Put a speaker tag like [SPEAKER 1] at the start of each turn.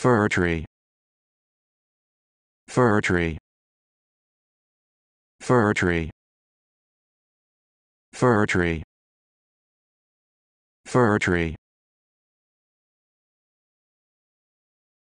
[SPEAKER 1] Fir tree. Fir tree. Fir tree. Fir tree. Fir tree.